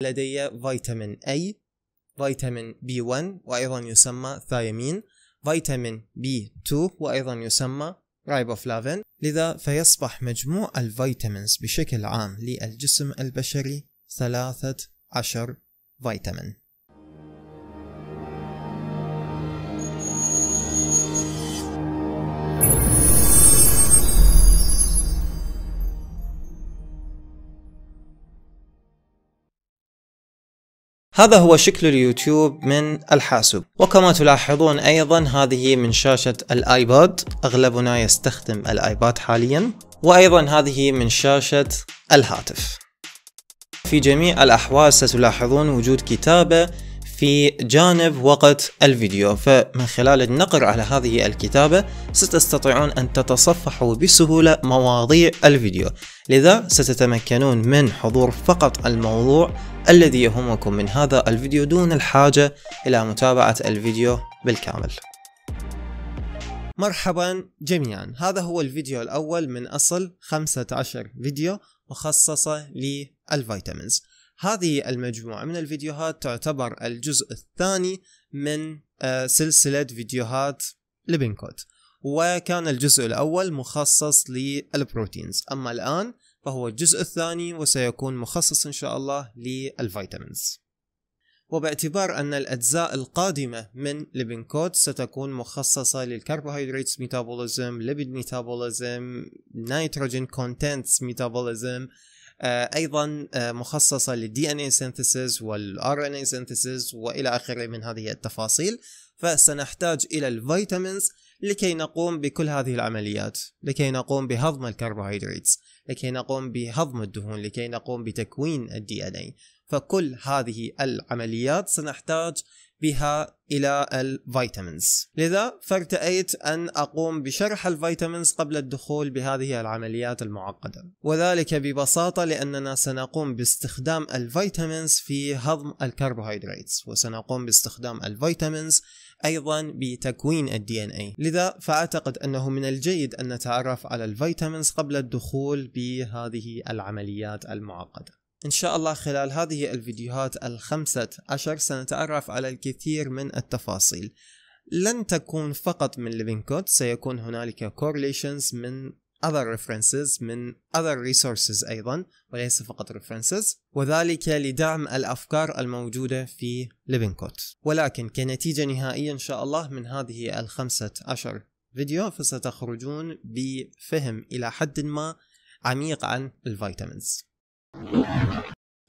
لدي فيتامين أي فيتامين بي 1 وأيضا يسمى ثايمين فيتامين بي 2 وأيضا يسمى ريبوفلافين لذا فيصبح مجموع الفيتامينز بشكل عام للجسم البشري 13 فيتامين هذا هو شكل اليوتيوب من الحاسوب وكما تلاحظون ايضا هذه من شاشة الايباد اغلبنا يستخدم الايباد حاليا وايضا هذه من شاشة الهاتف في جميع الاحوال ستلاحظون وجود كتابة في جانب وقت الفيديو فمن خلال النقر على هذه الكتابة ستستطيعون أن تتصفحوا بسهولة مواضيع الفيديو لذا ستتمكنون من حضور فقط الموضوع الذي يهمكم من هذا الفيديو دون الحاجة إلى متابعة الفيديو بالكامل مرحبا جميعا هذا هو الفيديو الأول من أصل 15 فيديو مخصصة للفيتامينز هذه المجموعة من الفيديوهات تعتبر الجزء الثاني من آه، سلسلة فيديوهات لبنكوت وكان الجزء الأول مخصص للبروتينز أما الآن فهو الجزء الثاني وسيكون مخصص إن شاء الله للفيتامينز وباعتبار أن الأجزاء القادمة من لبنكوت ستكون مخصصة للكربوهيدرات ميتابوليزم، ليبيد ميتابوليزم، نيتروجين كونتنتس ميتابوليزم، آه، ايضا آه، مخصصه للدي ان اي سينثيسز والار ان اي سينثيسز والى اخره من هذه التفاصيل فسنحتاج الى الفيتامينز لكي نقوم بكل هذه العمليات لكي نقوم بهضم الكربوهيدرات لكي نقوم بهضم الدهون لكي نقوم بتكوين الدي ان اي فكل هذه العمليات سنحتاج بها إلى الفيتامينز لذا فارتأيت أن أقوم بشرح الفيتامينز قبل الدخول بهذه العمليات المعقدة وذلك ببساطة لأننا سنقوم باستخدام الفيتامينز في هضم الكربوهيدرات وسنقوم باستخدام الفيتامينز أيضا بتكوين الدي ان اي لذا فأعتقد أنه من الجيد أن نتعرف على الفيتامينز قبل الدخول بهذه العمليات المعقدة إن شاء الله خلال هذه الفيديوهات الخمسة عشر سنتعرف على الكثير من التفاصيل لن تكون فقط من living code سيكون هنالك correlations من other references من other resources أيضا وليس فقط references وذلك لدعم الأفكار الموجودة في living code ولكن كنتيجة نهائية إن شاء الله من هذه الخمسة عشر فيديو فستخرجون بفهم إلى حد ما عميق عن الفيتامينز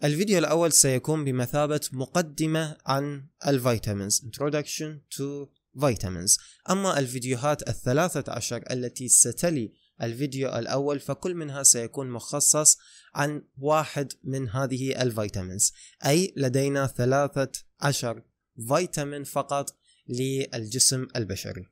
الفيديو الأول سيكون بمثابة مقدمة عن الفيتامينز Introduction to Vitamins أما الفيديوهات الثلاثة عشر التي ستلي الفيديو الأول فكل منها سيكون مخصص عن واحد من هذه الفيتامينز أي لدينا ثلاثة عشر فيتامين فقط للجسم البشري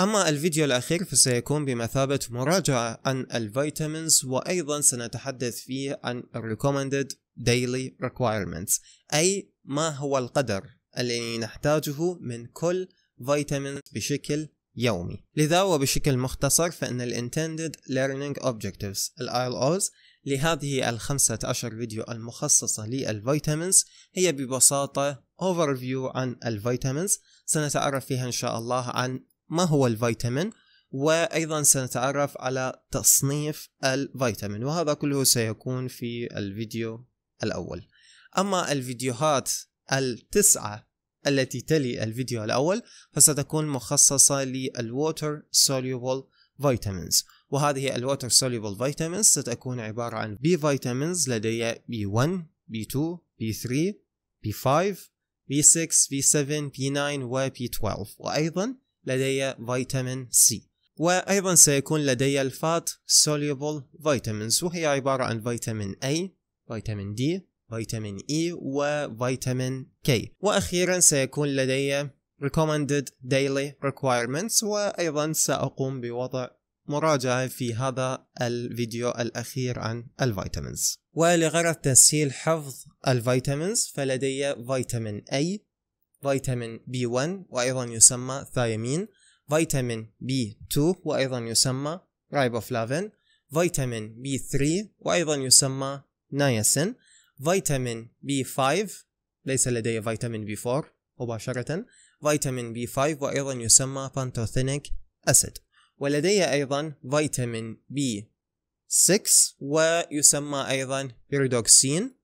أما الفيديو الأخير فسيكون بمثابة مراجعة عن الفيتامينز وأيضا سنتحدث فيه عن Recommended Daily Requirements أي ما هو القدر الذي نحتاجه من كل فيتامين بشكل يومي لذا وبشكل مختصر فإن Intended Learning Objectives الILOs لهذه الخمسة عشر فيديو المخصصة للفيتامينز هي ببساطة overview عن الفيتامينز سنتعرف فيها إن شاء الله عن ما هو الفيتامين وايضا سنتعرف على تصنيف الفيتامين وهذا كله سيكون في الفيديو الاول اما الفيديوهات التسعه التي تلي الفيديو الاول فستكون مخصصه للووتر soluble فيتامينز وهذه الووتر soluble فيتامينز ستكون عباره عن بي فيتامينز لدي B1 B2 B3 B5 B6 B7 B9 و B12 وايضا لدي فيتامين سي وأيضا سيكون لدي الفات سوليبل فيتامينز وهي عبارة عن فيتامين A فيتامين D فيتامين E وفيتامين K وأخيرا سيكون لدي recommended daily requirements وأيضا سأقوم بوضع مراجعة في هذا الفيديو الأخير عن الفيتامينز ولغرض تسهيل حفظ الفيتامينز فلدي فيتامين A فيتامين بي 1 وأيضا يسمى ثايمين فيتامين بي 2 وأيضا يسمى ريبوفلافين فيتامين بي 3 وأيضا يسمى نياسين فيتامين بي 5 ليس لدي فيتامين بي 4 مباشرة فيتامين بي 5 وأيضا يسمى بانتوثينيك أسيد ولدي أيضا فيتامين بي 6 ويسمى أيضا بيردوكسين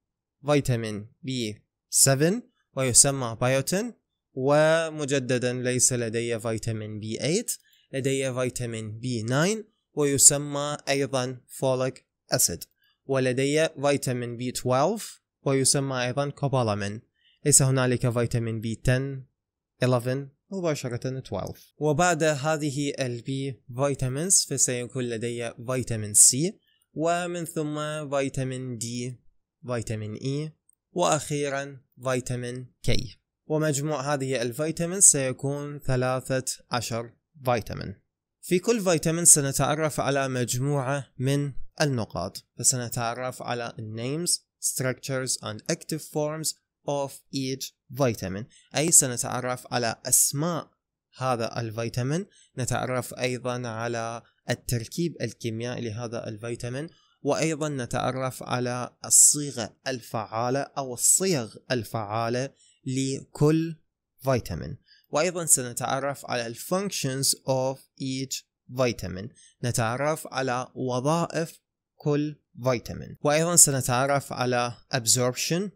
فيتامين بي 7 ويسمى بايوتين ومجددا ليس لدي فيتامين بي 8 لدي فيتامين بي 9 ويسمى أيضا فوليك أسيد ولدي فيتامين بي 12 ويسمى أيضا كوبالامين ليس هنالك فيتامين بي 10 11 مباشرة 12 وبعد هذه البي فيتامينز فسيكون لدي فيتامين سي ومن ثم فيتامين دي فيتامين اي وأخيرا فيتامين كي ومجموع هذه الفيتامين سيكون ثلاثة عشر فيتامين في كل فيتامين سنتعرف على مجموعة من النقاط فسنتعرف على names, structures and active forms of each vitamin أي سنتعرف على أسماء هذا الفيتامين نتعرف أيضا على التركيب الكيميائي لهذا الفيتامين وايضا نتعرف على الصيغه الفعاله او الصيغ الفعاله لكل فيتامين وايضا سنتعرف على functions of each فيتامين نتعرف على وظائف كل فيتامين وايضا سنتعرف على absorption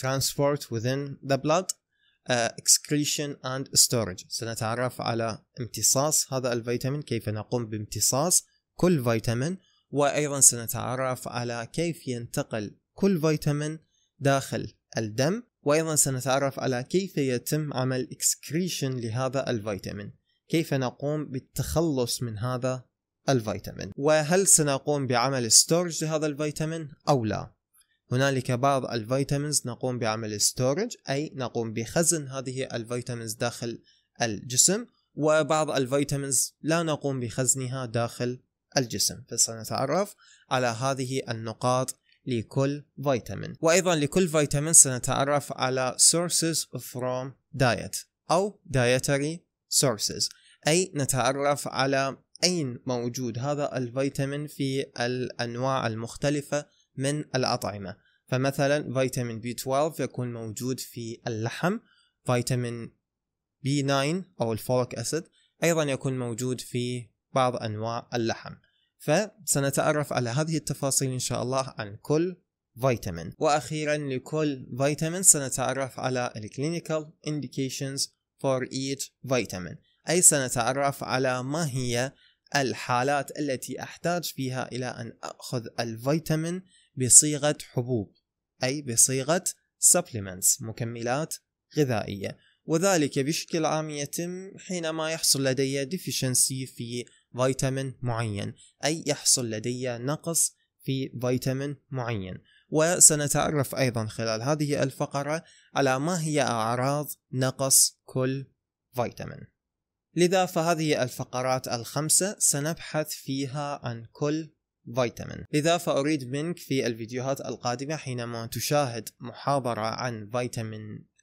transport within the blood uh, excretion and storage سنتعرف على امتصاص هذا الفيتامين كيف نقوم بامتصاص كل فيتامين وأيضا سنتعرف على كيف ينتقل كل فيتامين داخل الدم وأيضا سنتعرف على كيف يتم عمل إكسكريشن لهذا الفيتامين كيف نقوم بالتخلص من هذا الفيتامين وهل سنقوم بعمل ستورج لهذا الفيتامين أو لا هنالك بعض الفيتامينز نقوم بعمل ستورج أي نقوم بخزن هذه الفيتامينز داخل الجسم وبعض الفيتامينز لا نقوم بخزنها داخل الجسم فسنتعرف على هذه النقاط لكل فيتامين وأيضا لكل فيتامين سنتعرف على sources from diet أو dietary sources أي نتعرف على أين موجود هذا الفيتامين في الأنواع المختلفة من الأطعمة فمثلا فيتامين بي 12 يكون موجود في اللحم فيتامين بي 9 أو الفوليك أسيد أيضا يكون موجود في بعض أنواع اللحم فسنتعرف على هذه التفاصيل إن شاء الله عن كل فيتامين وأخيرا لكل فيتامين سنتعرف على الكلينيكال indications for each vitamin أي سنتعرف على ما هي الحالات التي أحتاج فيها إلى أن أخذ الفيتامين بصيغة حبوب أي بصيغة supplements مكملات غذائية وذلك بشكل عام يتم حينما يحصل لدي deficiency في فيتامين معين أي يحصل لدي نقص في فيتامين معين وسنتعرف أيضا خلال هذه الفقرة على ما هي أعراض نقص كل فيتامين لذا فهذه الفقرات الخمسة سنبحث فيها عن كل فيتامين لذا فأريد منك في الفيديوهات القادمة حينما تشاهد محاضرة عن فيتامين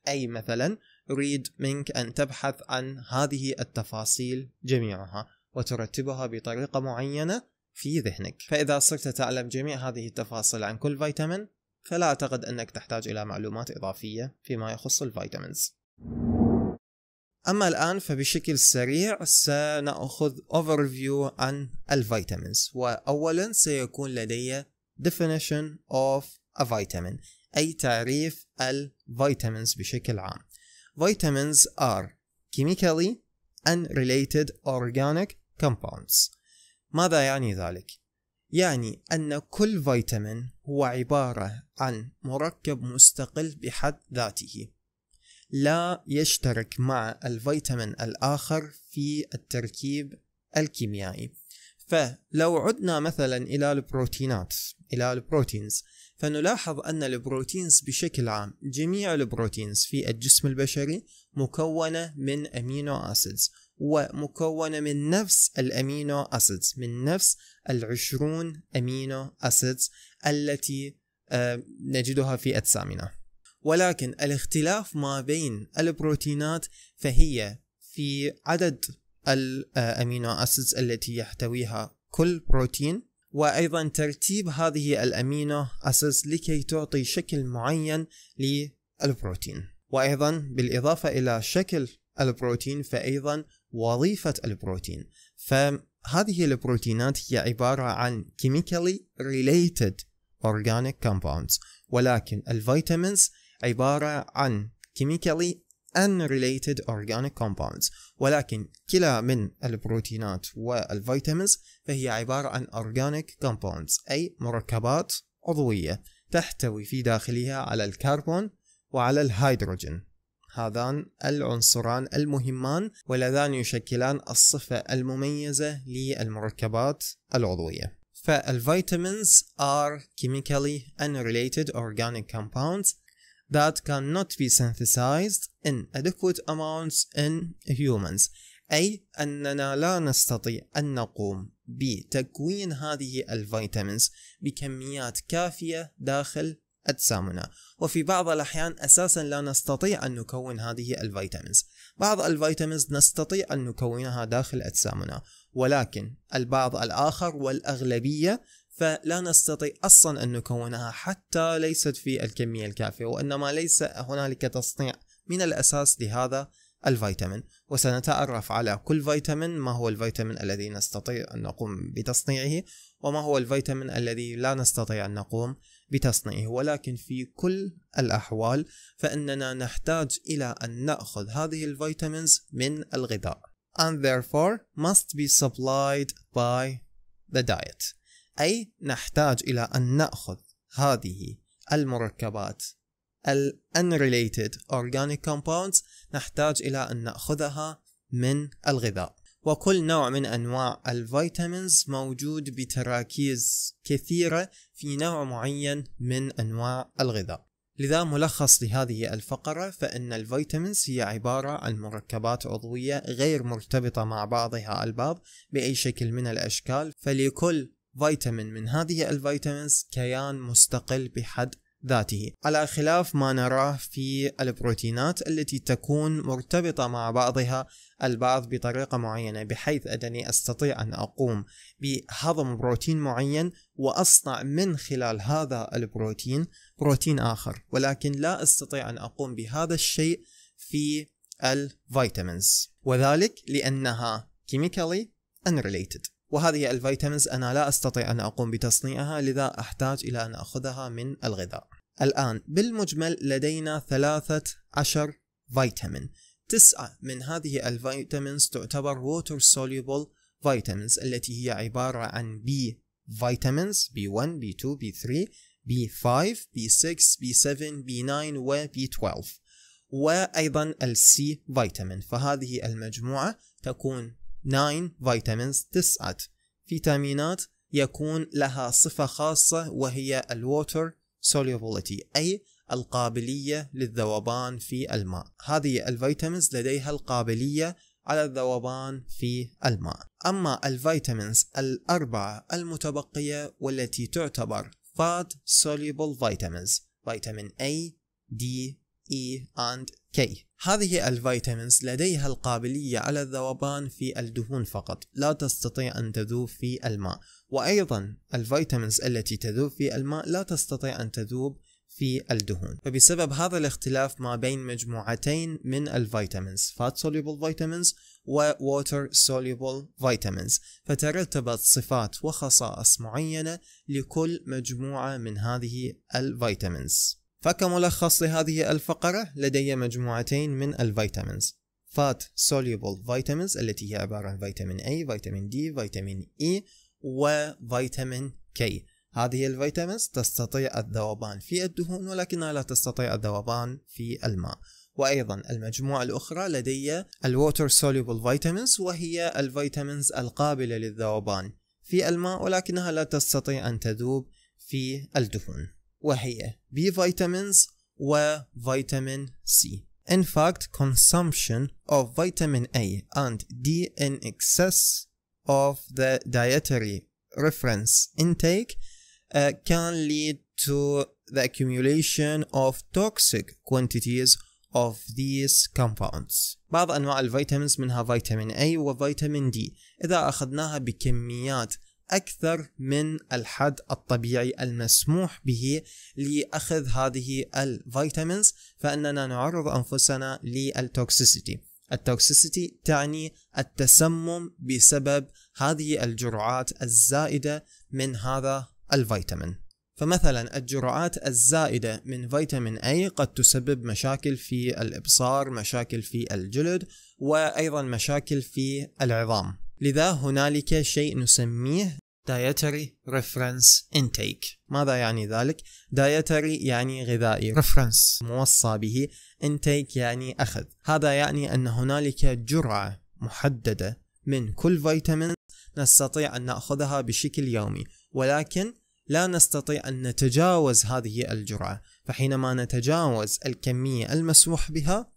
أي مثلا أريد منك أن تبحث عن هذه التفاصيل جميعها وترتبها بطريقة معينة في ذهنك فإذا صرت تعلم جميع هذه التفاصيل عن كل فيتامين فلا أعتقد أنك تحتاج إلى معلومات إضافية فيما يخص الفيتامينز أما الآن فبشكل سريع سنأخذ overview عن الفيتامينز وأولا سيكون لدي definition of a vitamin أي تعريف الفيتامينز بشكل عام vitamins are chemically unrelated organic compounds ماذا يعني ذلك؟ يعني أن كل فيتامين هو عبارة عن مركب مستقل بحد ذاته لا يشترك مع الفيتامين الآخر في التركيب الكيميائي فلو عدنا مثلا إلى البروتينات إلى البروتينز فنلاحظ أن البروتينز بشكل عام جميع البروتينز في الجسم البشري مكونة من أمينو أسيدز ومكونة من نفس الأمينو أسيدز من نفس العشرون أمينو أسيدز التي آه، نجدها في أجسامنا ولكن الاختلاف ما بين البروتينات فهي في عدد الأمينو آه، أسيدز التي يحتويها كل بروتين وأيضا ترتيب هذه الأمينو أسيدز لكي تعطي شكل معين للبروتين وأيضا بالإضافة إلى شكل البروتين فأيضا وظيفة البروتين فهذه البروتينات هي عبارة عن chemically related organic compounds ولكن الفيتامينز عبارة عن chemically unrelated organic compounds ولكن كلا من البروتينات والفيتامينز فهي عبارة عن organic compounds أي مركبات عضوية تحتوي في داخلها على الكربون وعلى الهيدروجين هذان العنصران المهمان واللذان يشكلان الصفة المميزة للمركبات العضوية فالفيتامينز are chemically unrelated organic compounds that cannot be synthesized in adequate amounts in humans أي أننا لا نستطيع أن نقوم بتكوين هذه الفيتامينز بكميات كافية داخل أجسامنا وفي بعض الأحيان أساسا لا نستطيع أن نكون هذه الفيتامينز بعض الفيتامينز نستطيع أن نكونها داخل أجسامنا ولكن البعض الآخر والأغلبية فلا نستطيع اصلا ان نكونها حتى ليست في الكميه الكافيه وانما ليس هنالك تصنيع من الاساس لهذا الفيتامين وسنتعرف على كل فيتامين ما هو الفيتامين الذي نستطيع ان نقوم بتصنيعه وما هو الفيتامين الذي لا نستطيع ان نقوم بتصنيعه ولكن في كل الأحوال فإننا نحتاج إلى أن نأخذ هذه الفيتامينز من الغذاء and therefore must be supplied by the diet أي نحتاج إلى أن نأخذ هذه المركبات ال unrelated organic compounds نحتاج إلى أن نأخذها من الغذاء وكل نوع من أنواع الفيتامينز موجود بتراكيز كثيرة في نوع معين من أنواع الغذاء لذا ملخص لهذه الفقرة فإن الفيتامينز هي عبارة عن مركبات عضوية غير مرتبطة مع بعضها البعض بأي شكل من الأشكال فلكل فيتامين من هذه الفيتامينز كيان مستقل بحد ذاته على خلاف ما نراه في البروتينات التي تكون مرتبطة مع بعضها البعض بطريقة معينة بحيث أنني أستطيع أن أقوم بهضم بروتين معين وأصنع من خلال هذا البروتين بروتين آخر ولكن لا أستطيع أن أقوم بهذا الشيء في الفيتامينز وذلك لأنها كيميكالي unrelated وهذه الفيتامينز أنا لا أستطيع أن أقوم بتصنيعها لذا أحتاج إلى أن أخذها من الغذاء الآن بالمجمل لدينا ثلاثة عشر فيتامين تسعة من هذه الفيتامينز تعتبر water soluble فيتامينز التي هي عبارة عن B فيتامينز B1 B2 B3 B5 B6 B7 B9 و B12 وأيضا السي فيتامين فهذه المجموعة تكون 9 فيتامينز تسعة فيتامينات يكون لها صفة خاصة وهي الwater solubility أي القابلية للذوبان في الماء هذه الفيتامينز لديها القابلية على الذوبان في الماء أما الفيتامينز الأربعة المتبقية والتي تعتبر fat soluble vitamins فيتامين A, D, E and K هذه الفيتامينز لديها القابلية على الذوبان في الدهون فقط لا تستطيع أن تذوب في الماء وأيضا الفيتامينز التي تذوب في الماء لا تستطيع أن تذوب في الدهون فبسبب هذا الاختلاف ما بين مجموعتين من الفيتامينز fat soluble vitamins و water soluble vitamins فترتبت صفات وخصائص معينة لكل مجموعة من هذه الفيتامينز فكملخص لهذه الفقرة لدي مجموعتين من الفيتامينز فات soluble vitamins التي هي عبارة عن فيتامين A، فيتامين D، فيتامين E وفيتامين K هذه الفيتامينز تستطيع الذوبان في الدهون ولكنها لا تستطيع الذوبان في الماء وأيضا المجموعة الأخرى لدي الووتر soluble فيتامينز وهي الفيتامينز القابلة للذوبان في الماء ولكنها لا تستطيع أن تذوب في الدهون وهي بي فيتامينز وفيتامين سي In fact, consumption of vitamin A and D in excess of the dietary reference intake Uh, can lead to the accumulation of toxic quantities of these compounds بعض أنواع الفيتامينز منها فيتامين A وفيتامين D إذا أخذناها بكميات أكثر من الحد الطبيعي المسموح به لأخذ هذه الفيتامينز فإننا نعرض أنفسنا للتوكسيسيتي التوكسيسيتي تعني التسمم بسبب هذه الجرعات الزائدة من هذا الفيتامين فمثلا الجرعات الزائدة من فيتامين أي قد تسبب مشاكل في الإبصار مشاكل في الجلد وأيضا مشاكل في العظام لذا هنالك شيء نسميه dietary reference intake ماذا يعني ذلك؟ dietary يعني غذائي reference موصى به intake يعني أخذ هذا يعني أن هنالك جرعة محددة من كل فيتامين نستطيع أن نأخذها بشكل يومي ولكن لا نستطيع أن نتجاوز هذه الجرعة فحينما نتجاوز الكمية المسموح بها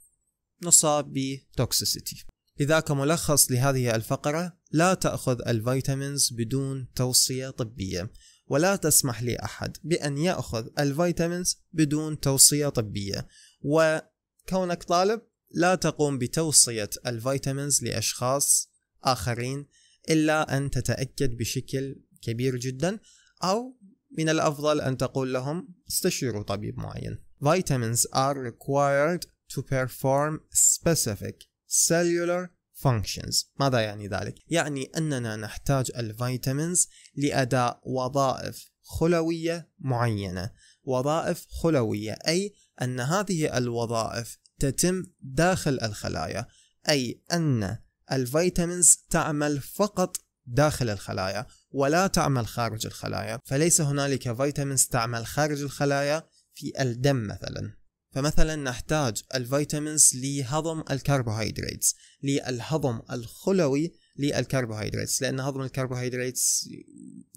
نصاب بتوكسيسيتي إذا كملخص لهذه الفقرة لا تأخذ الفيتامينز بدون توصية طبية ولا تسمح لأحد بأن يأخذ الفيتامينز بدون توصية طبية وكونك طالب لا تقوم بتوصية الفيتامينز لأشخاص آخرين إلا أن تتأكد بشكل كبير جدا أو من الأفضل أن تقول لهم استشيروا طبيب معين Vitamins are required to perform specific cellular functions ماذا يعني ذلك؟ يعني أننا نحتاج الفيتامينز لأداء وظائف خلوية معينة وظائف خلوية أي أن هذه الوظائف تتم داخل الخلايا أي أن الفيتامينز تعمل فقط داخل الخلايا ولا تعمل خارج الخلايا فليس هنالك فيتامينز تعمل خارج الخلايا في الدم مثلا فمثلا نحتاج الفيتامينز لهضم الكربوهيدرات للهضم الخلوي للكربوهيدرات لأن هضم الكربوهيدرات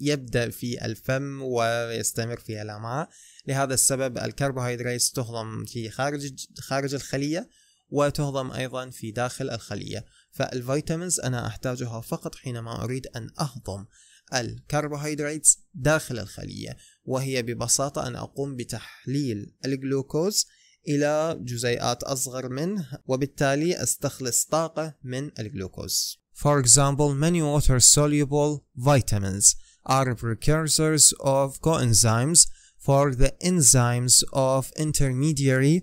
يبدأ في الفم ويستمر في الأمعاء لهذا السبب الكربوهيدرات تهضم في خارج خارج الخلية وتهضم أيضا في داخل الخلية فالفيتامينز أنا أحتاجها فقط حينما أريد أن أهضم الكربوهيدرات داخل الخلية وهي ببساطة أن أقوم بتحليل الجلوكوز إلى جزيئات أصغر منه وبالتالي أستخلص طاقة من الجلوكوز For example, many water-soluble vitamins are precursors of coenzymes for the enzymes of intermediary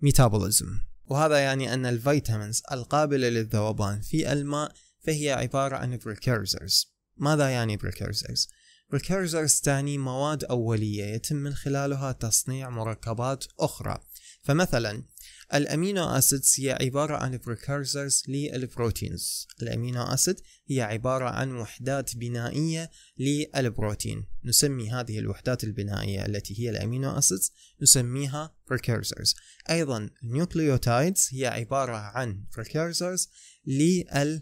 metabolism. وهذا يعني أن الفيتامينز القابلة للذوبان في الماء فهي عبارة عن precursors ماذا يعني بريكيرزرز؟ بريكيرزرز تعني مواد أولية يتم من خلالها تصنيع مركبات أخرى فمثلا الأمينو أسيدز هي عبارة عن precursors للبروتينز الأمينو أسيد هي عبارة عن وحدات بنائية للبروتين نسمي هذه الوحدات البنائية التي هي الأمينو أسيدز نسميها precursors أيضا النيوكليوتايدز هي عبارة عن precursors لل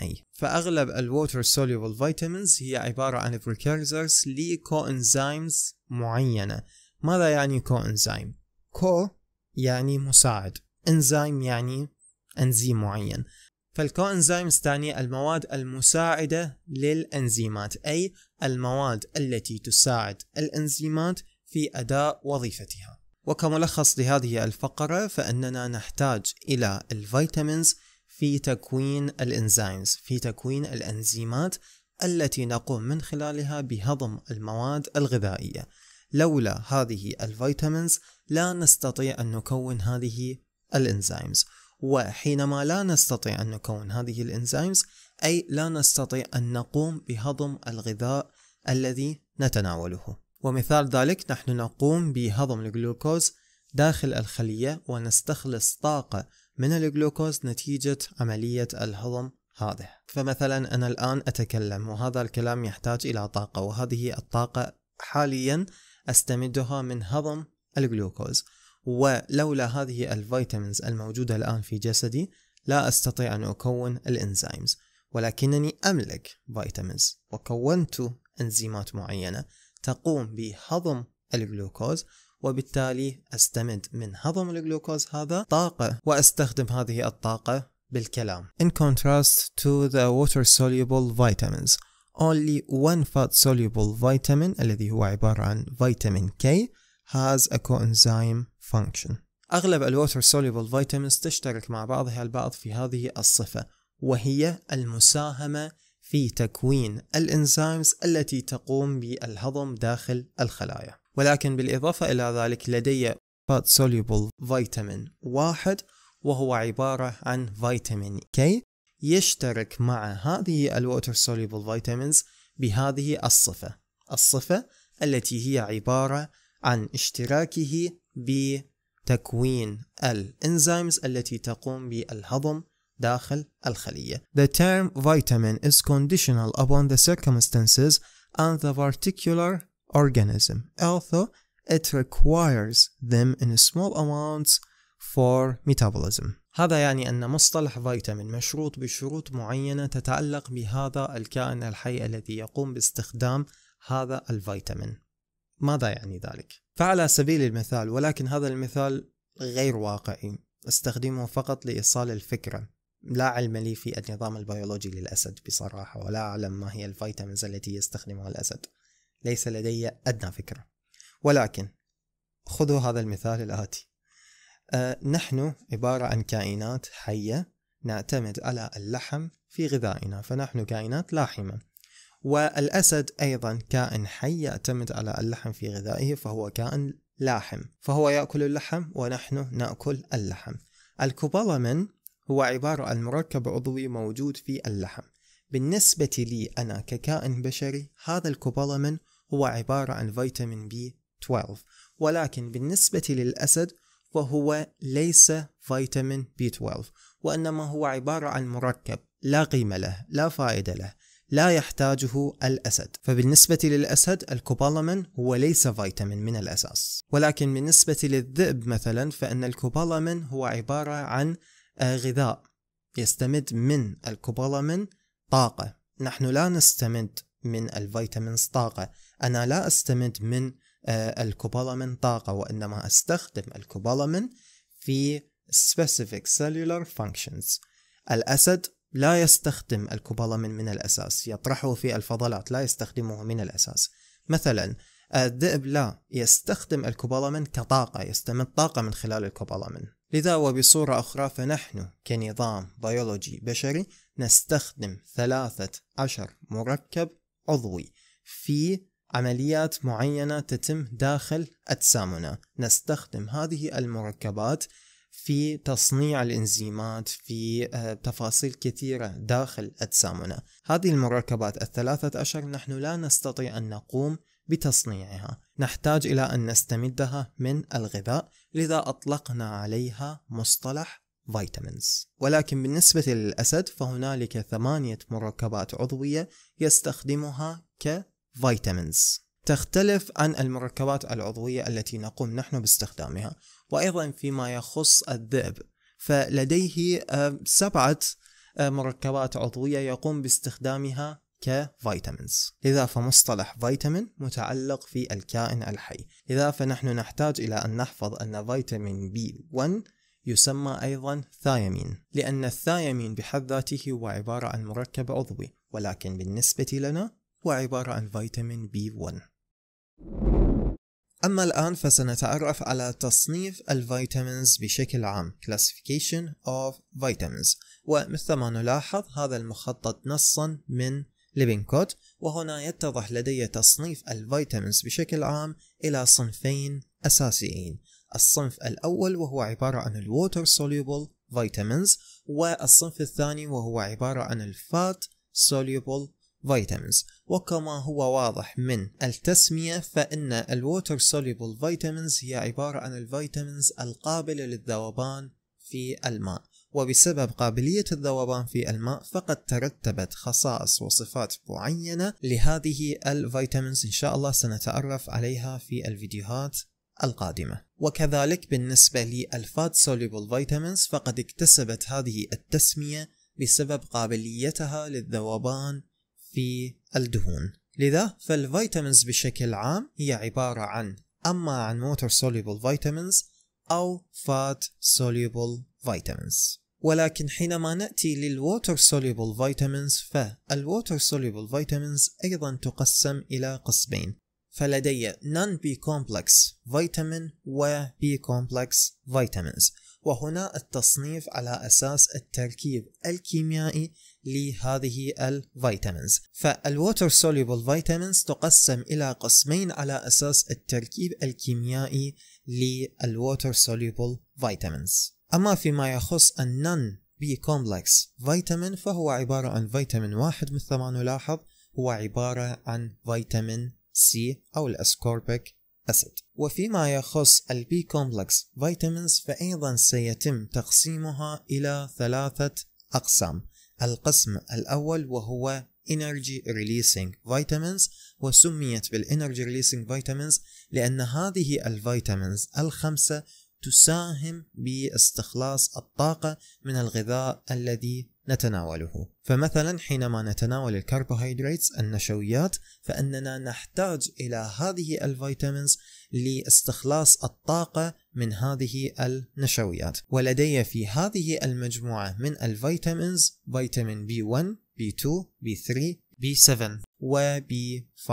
اي فأغلب الووتر soluble vitamins هي عبارة عن precursors لكوإنزيمز معينة ماذا يعني كوإنزيم؟ كو يعني مساعد انزيم يعني انزيم معين فالكوانزيمز تعني المواد المساعدة للأنزيمات أي المواد التي تساعد الأنزيمات في أداء وظيفتها وكملخص لهذه الفقرة فإننا نحتاج إلى الفيتامينز في تكوين الإنزيمز في تكوين الأنزيمات التي نقوم من خلالها بهضم المواد الغذائية لولا هذه الفيتامينز لا نستطيع أن نكون هذه الإنزيمز وحينما لا نستطيع أن نكون هذه الإنزيمز أي لا نستطيع أن نقوم بهضم الغذاء الذي نتناوله ومثال ذلك نحن نقوم بهضم الجلوكوز داخل الخلية ونستخلص طاقة من الجلوكوز نتيجة عملية الهضم هذه فمثلا أنا الآن أتكلم وهذا الكلام يحتاج إلى طاقة وهذه الطاقة حاليا أستمدها من هضم الجلوكوز ولولا هذه الفيتامينز الموجودة الآن في جسدي لا أستطيع أن أكون الإنزيمز ولكنني أملك فيتامينز وكونت أنزيمات معينة تقوم بهضم الجلوكوز وبالتالي استمد من هضم الجلوكوز هذا طاقة واستخدم هذه الطاقة بالكلام. In contrast to the water soluble vitamins, only one fat soluble vitamin الذي هو عبارة عن فيتامين K has a coenzyme function أغلب water soluble vitamins تشترك مع بعضها البعض في هذه الصفة وهي المساهمة في تكوين الإنزيمز التي تقوم بالهضم داخل الخلايا ولكن بالإضافة إلى ذلك لدي fat soluble vitamin واحد وهو عبارة عن فيتامين K يشترك مع هذه water soluble vitamins بهذه الصفة الصفة التي هي عبارة عن اشتراكه بتكوين الانزيمز التي تقوم بالهضم داخل الخلية. The term vitamin is conditional upon the circumstances and the particular organism, although it requires them in small amounts for metabolism. هذا يعني أن مصطلح فيتامين مشروط بشروط معينة تتعلق بهذا الكائن الحي الذي يقوم باستخدام هذا الفيتامين ماذا يعني ذلك؟ فعلى سبيل المثال ولكن هذا المثال غير واقعي استخدمه فقط لإيصال الفكرة لا علم لي في النظام البيولوجي للأسد بصراحة ولا أعلم ما هي الفيتامينز التي يستخدمها الأسد ليس لدي أدنى فكرة ولكن خذوا هذا المثال الآتي أه نحن عبارة عن كائنات حية نعتمد على اللحم في غذائنا فنحن كائنات لاحمة والأسد أيضا كائن حي يعتمد على اللحم في غذائه فهو كائن لاحم فهو يأكل اللحم ونحن نأكل اللحم الكوبالامين هو عبارة عن مركب عضوي موجود في اللحم بالنسبة لي أنا ككائن بشري هذا الكوبالامين هو عبارة عن فيتامين بي 12 ولكن بالنسبة للأسد فهو ليس فيتامين بي 12 وإنما هو عبارة عن مركب لا قيمة له لا فائدة له لا يحتاجه الأسد فبالنسبة للأسد الكوبالامين هو ليس فيتامين من الأساس ولكن بالنسبة للذئب مثلا فإن الكوبالامين هو عبارة عن آه، غذاء يستمد من الكوبالامين طاقة نحن لا نستمد من الفيتامينز طاقة أنا لا أستمد من آه، الكوبالامين طاقة وإنما أستخدم الكوبالامين في specific cellular functions الأسد لا يستخدم الكوبالامين من الأساس يطرحه في الفضلات لا يستخدمه من الأساس مثلا الذئب لا يستخدم الكوبالامين كطاقة يستمد طاقة من خلال الكوبالامين لذا وبصورة أخرى فنحن كنظام بيولوجي بشري نستخدم ثلاثة عشر مركب عضوي في عمليات معينة تتم داخل أجسامنا نستخدم هذه المركبات في تصنيع الإنزيمات في آه، تفاصيل كثيرة داخل أجسامنا هذه المركبات الثلاثة أشهر نحن لا نستطيع أن نقوم بتصنيعها نحتاج إلى أن نستمدها من الغذاء لذا أطلقنا عليها مصطلح فيتامينز ولكن بالنسبة للأسد فهنالك ثمانية مركبات عضوية يستخدمها كفيتامينز تختلف عن المركبات العضوية التي نقوم نحن باستخدامها وأيضا فيما يخص الذئب فلديه آه، سبعة آه، مركبات عضوية يقوم باستخدامها كفيتامينز لذا فمصطلح فيتامين متعلق في الكائن الحي لذا فنحن نحتاج إلى أن نحفظ أن فيتامين بي 1 يسمى أيضا ثايمين لأن الثايمين بحد ذاته هو عبارة عن مركب عضوي ولكن بالنسبة لنا هو عبارة عن فيتامين بي 1 أما الآن فسنتعرف على تصنيف الفيتامينز بشكل عام Classification of Vitamins ومثل ما نلاحظ هذا المخطط نصا من ليبنكوت وهنا يتضح لدي تصنيف الفيتامينز بشكل عام إلى صنفين أساسيين الصنف الأول وهو عبارة عن Water soluble vitamins والصنف الثاني وهو عبارة عن Fat soluble vitamins وكما هو واضح من التسمية فإن الووتر soluble فيتامينز هي عبارة عن الفيتامينز القابلة للذوبان في الماء وبسبب قابلية الذوبان في الماء فقد ترتبت خصائص وصفات معينة لهذه الفيتامينز إن شاء الله سنتعرف عليها في الفيديوهات القادمة وكذلك بالنسبة للفات soluble فيتامينز فقد اكتسبت هذه التسمية بسبب قابليتها للذوبان في الدهون لذا فالفيتامينز بشكل عام هي عبارة عن أما عن موتر سوليبل فيتامينز أو فات سوليبل فيتامينز ولكن حينما نأتي للووتر سوليبل فيتامينز فالووتر سوليبل فيتامينز أيضا تقسم إلى قسمين فلدي نون بي كومبلكس فيتامين و بي كومبلكس فيتامينز وهنا التصنيف على أساس التركيب الكيميائي لهذه الفيتامينز فالووتر سوليبل فيتامينز تقسم إلى قسمين على أساس التركيب الكيميائي للووتر سوليبل فيتامينز أما فيما يخص النون بي كومبلكس فيتامين فهو عبارة عن فيتامين واحد مثل ما نلاحظ هو عبارة عن فيتامين سي أو الأسكوربيك أسيد وفيما يخص البي كومبلكس فيتامينز فأيضا سيتم تقسيمها إلى ثلاثة أقسام القسم الأول وهو Energy Releasing Vitamins وسميت بالإنرجي Releasing Vitamins لأن هذه الفيتامينز الخمسة تساهم باستخلاص الطاقة من الغذاء الذي نتناوله فمثلا حينما نتناول الكربوهيدرات النشويات فإننا نحتاج إلى هذه الفيتامينز لاستخلاص الطاقة من هذه النشويات ولدي في هذه المجموعة من الفيتامينز فيتامين B1 B2 B3 B7 و B5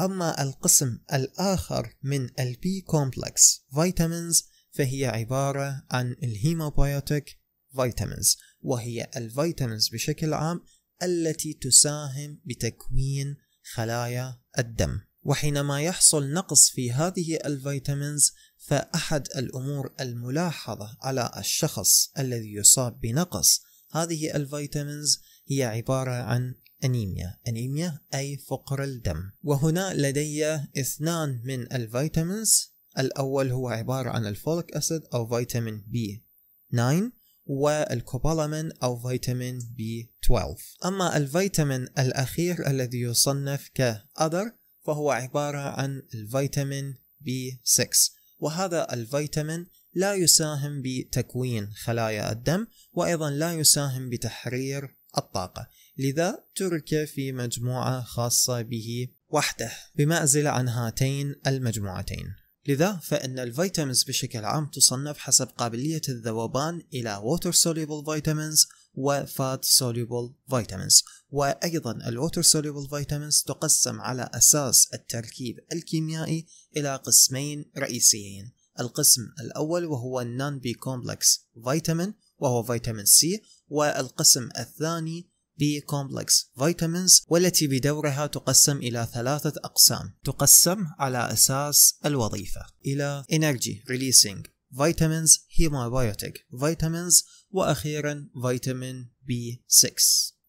أما القسم الآخر من البي كومبلكس فيتامينز فهي عبارة عن الهيموبيوتيك فيتامينز وهي الفيتامينز بشكل عام التي تساهم بتكوين خلايا الدم وحينما يحصل نقص في هذه الفيتامينز فأحد الأمور الملاحظة على الشخص الذي يصاب بنقص هذه الفيتامينز هي عبارة عن أنيميا أنيميا أي فقر الدم وهنا لدي اثنان من الفيتامينز الأول هو عبارة عن الفوليك أسيد أو فيتامين بي 9 والكوبالامين أو فيتامين بي 12 أما الفيتامين الأخير الذي يصنف كأذر فهو عبارة عن الفيتامين B6 وهذا الفيتامين لا يساهم بتكوين خلايا الدم وأيضا لا يساهم بتحرير الطاقة لذا ترك في مجموعة خاصة به وحده بمأزل عن هاتين المجموعتين لذا فإن الفيتامينز بشكل عام تصنف حسب قابلية الذوبان إلى water soluble vitamins وفات soluble vitamins وأيضا الووتر soluble vitamins تقسم على أساس التركيب الكيميائي إلى قسمين رئيسيين القسم الأول وهو النون بي كومبلكس فيتامين وهو فيتامين سي والقسم الثاني بي كومبلكس فيتامينز والتي بدورها تقسم إلى ثلاثة أقسام تقسم على أساس الوظيفة إلى Energy Releasing Vitamins Hemobiotic Vitamins وأخيرا فيتامين B6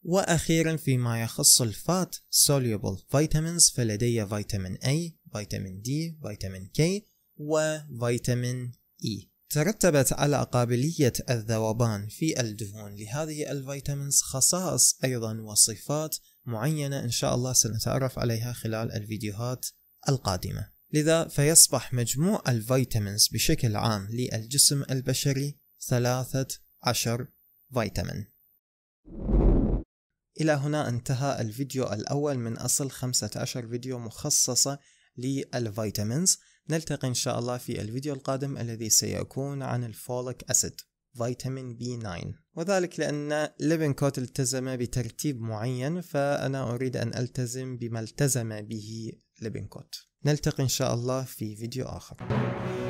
وأخيرا فيما يخص الفات soluble vitamins فلدي فيتامين A فيتامين D فيتامين K وفيتامين E ترتبت على قابلية الذوبان في الدهون لهذه الفيتامينز خصائص أيضا وصفات معينة إن شاء الله سنتعرف عليها خلال الفيديوهات القادمة لذا فيصبح مجموع الفيتامينز بشكل عام للجسم البشري ثلاثة عشر فيتامين إلى هنا انتهى الفيديو الأول من أصل 15 فيديو مخصصة للفيتامينز نلتقي إن شاء الله في الفيديو القادم الذي سيكون عن الفوليك أسيد فيتامين بي 9 وذلك لأن كوت التزم بترتيب معين فأنا أريد أن ألتزم بما التزم به كوت نلتقي إن شاء الله في فيديو آخر